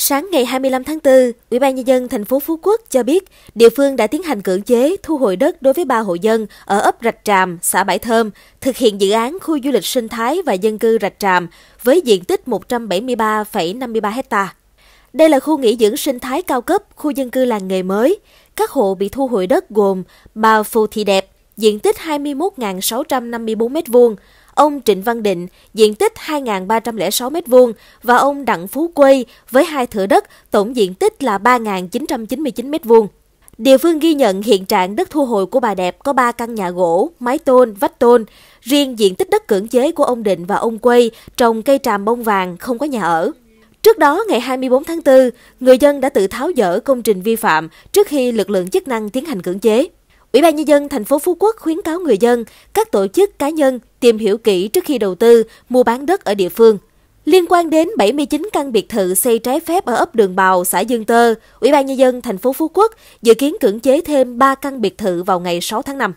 Sáng ngày 25 tháng 4, Ủy ban nhân dân thành phố Phú Quốc cho biết địa phương đã tiến hành cưỡng chế thu hồi đất đối với ba hộ dân ở ấp Rạch Tràm, xã Bãi Thơm, thực hiện dự án khu du lịch sinh thái và dân cư Rạch Tràm với diện tích 173,53 ha. Đây là khu nghỉ dưỡng sinh thái cao cấp, khu dân cư làng nghề mới. Các hộ bị thu hồi đất gồm bà Phù Thị Đẹp, diện tích 21.654 m2, ông Trịnh Văn Định, diện tích 2.306 m2 và ông Đặng Phú Quê với hai thửa đất tổng diện tích là 3.999 m2. Địa phương ghi nhận hiện trạng đất thu hồi của bà đẹp có 3 căn nhà gỗ, mái tôn, vách tôn. Riêng diện tích đất cưỡng chế của ông Định và ông Quê trồng cây tràm bông vàng không có nhà ở. Trước đó, ngày 24 tháng 4, người dân đã tự tháo dỡ công trình vi phạm trước khi lực lượng chức năng tiến hành cưỡng chế. Ủy ban Nhân dân thành phố Phú Quốc khuyến cáo người dân, các tổ chức cá nhân tìm hiểu kỹ trước khi đầu tư, mua bán đất ở địa phương. Liên quan đến 79 căn biệt thự xây trái phép ở ấp Đường Bào, xã Dương Tơ, Ủy ban Nhân dân thành phố Phú Quốc dự kiến cưỡng chế thêm 3 căn biệt thự vào ngày 6 tháng 5.